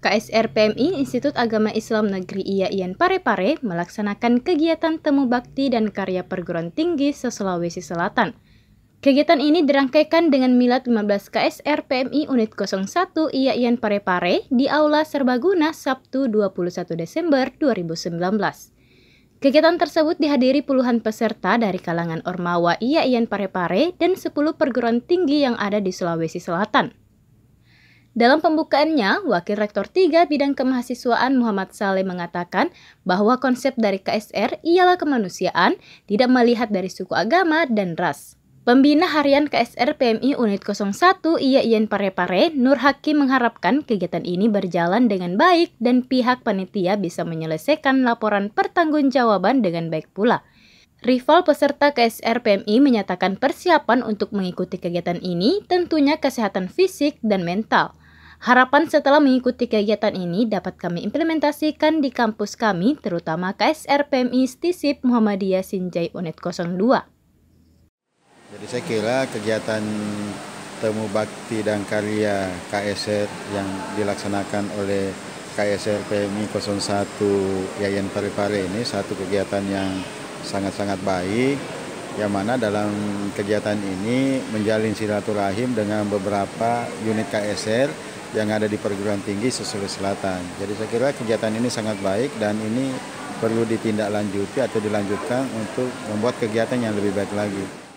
KSRPMI Institut Agama Islam Negeri IAIN Parepare melaksanakan kegiatan temu bakti dan karya perguruan tinggi se-Sulawesi Selatan. Kegiatan ini dirangkaikan dengan milad 15 KSRPMI Unit 01 IAIN Parepare di Aula Serbaguna Sabtu 21 Desember 2019. Kegiatan tersebut dihadiri puluhan peserta dari kalangan Ormawa IAIN Parepare dan 10 perguruan tinggi yang ada di Sulawesi Selatan. Dalam pembukaannya, Wakil Rektor 3 Bidang Kemahasiswaan Muhammad Saleh mengatakan bahwa konsep dari KSR ialah kemanusiaan, tidak melihat dari suku agama dan ras. Pembina Harian KSR PMI Unit 01 iya IAIN Parepare, Nur Hakim mengharapkan kegiatan ini berjalan dengan baik dan pihak panitia bisa menyelesaikan laporan pertanggungjawaban dengan baik pula. Rival peserta KSR PMI menyatakan persiapan untuk mengikuti kegiatan ini tentunya kesehatan fisik dan mental. Harapan setelah mengikuti kegiatan ini dapat kami implementasikan di kampus kami, terutama KSR PMI Stisip Muhammadiyah Sinjai Unit 02. Jadi saya kira kegiatan temu bakti dan karya KSR yang dilaksanakan oleh KSR PMI 01 Yayan Parepare ini satu kegiatan yang sangat-sangat baik yang mana dalam kegiatan ini menjalin silaturahim dengan beberapa unit KSR yang ada di perguruan tinggi sesuai Selatan. Jadi saya kira kegiatan ini sangat baik dan ini perlu ditindaklanjuti atau dilanjutkan untuk membuat kegiatan yang lebih baik lagi.